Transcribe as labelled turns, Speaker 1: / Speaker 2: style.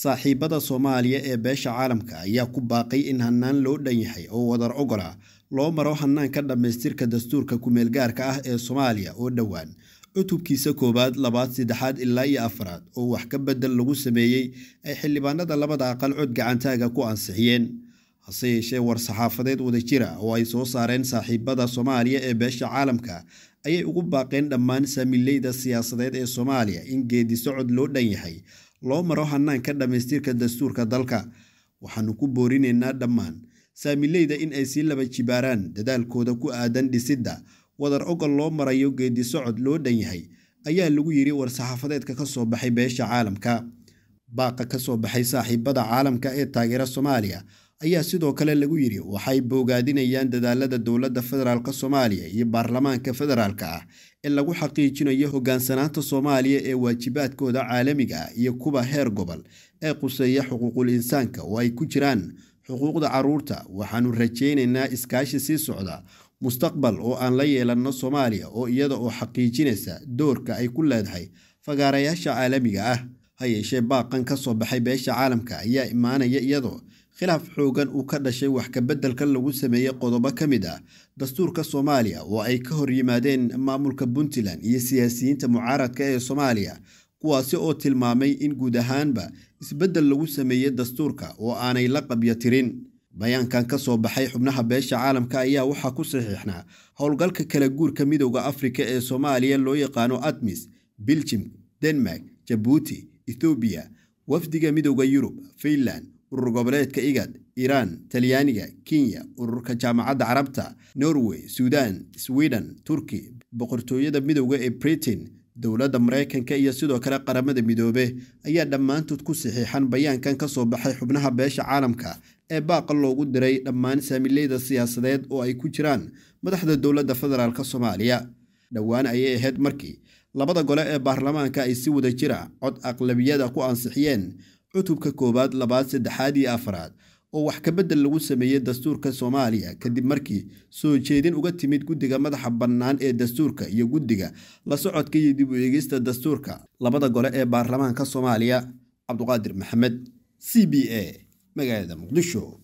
Speaker 1: saaxiibada soomaaliya ee beesha caalamka ayaa ku baaqay in hannaan loo dhan yahay oo wadar ogola loo maro hannaanka dhammaystirka dastuurka kumeelgaarka ah ee soomaaliya oo dhowaan cutubkiisa koowaad labaad saddexaad ilaa iyo afraad oo wax ka bedel lagu sameeyey ay xildhibaanada labada aqal cod gacantaaga ku ansixiyeen hase yeeshee war-saxaafadeed wada jira oo ay soo saareen saaxiibada soomaaliya ee beesha caalamka ayay ugu baaqeen dhammaan saamileyda siyaasadeed ee soomaaliya in geedi cod loo dhan yahay loo maro hanaanka dhammaystirka dastuurka dalka waxaannu ku boorinaynaa dhammaan saamileyda in ay sii laba jibaaraan dadaalkooda ku aadan dhisidda wadar ogol loo marayo geedi socod loo dhan yahay ayaa lagu yiri war-saxaafadeedka ka soo baxay beesha caalamka baaqa ka soo baxay saaxiibada caalamka ee taageera soomaaliya ayaa sidoo kale lagu yidhi waxay boogaadinayaan dadaalada dowladda federaalka soomaaliya iyo baarlamaanka federaalka ah ee lagu xaqiijinayo hoggaansanaanta soomaaliya ee waajibaadkooda caalamiga ah iyo kuwa heer gobol ee quseeya xuquuqul insaanka oo ay ku jiraan xuquuqda carruurta waxaannu rajaynaynaa iskaashi sii socda mustaqbal oo aan la yeelanno soomaaliya oo iyada oo xaqiijinaysa doorka ay ku leedahay fagaarayaasha caalamiga ah ha yeeshee baaqan ka soo baxay beesha caalamka ayaa imaanaya iyadoo khilaaf xoogan uu ka dhashay wax kabeddelka lagu sameeyey qodobo ka mid ah dastuurka soomaaliya oo ay ka hor yimaadeen maamulka puntland iyo siyaasiyiinta mucaaradka ee soomaaliya kuwaasi oo tilmaamay in guud ahaanba isbeddel lagu sameeyey dastuurka oo aanay la qabyo bayaankan ka soo baxay xubnaha beesha caalamka ayaa waxaa ku saxiixnaa howlgalka kala guurka midooda afrika ee soomaaliya loo yaqaano admis biljim denmark jabuuti ethoobiya wafdiga midooda yurub finland urur goboleedka igad iiraan talyaaniga kenya ururka jaamacadda carabta norway suudan swiden turki boqortooyada midowda ee britain dowladda maraykanka iyo sidoo kale qaramada midoobe ayaa dhammaantood ku saxiixan bayaankan ka soo baxay xubnaha beesha caalamka ee baaqa loogu diray dhammaan saamileyda siyaasadeed oo ay ku jiraan madaxda dowladda federaalk soomaaliya dhowaan ayay ahayd markii labada gole ee baarlamaanka ay si wada jira cod aqlabiyada ku ansixiyeen cutubka koowaad labaad saddexaad iyo afaraad oo wax kabedel lagu sameeyey dastuurka soomaaliya kadib markii soo jeedin uga timid guddiga madaxa bannaan ee dastuurka iyo guddiga la socodka iyo dib u eegista dastuurka labada gole ee baarlamaanka soomaaliya cabduqaadir maxamed c b a magaalada muqdisho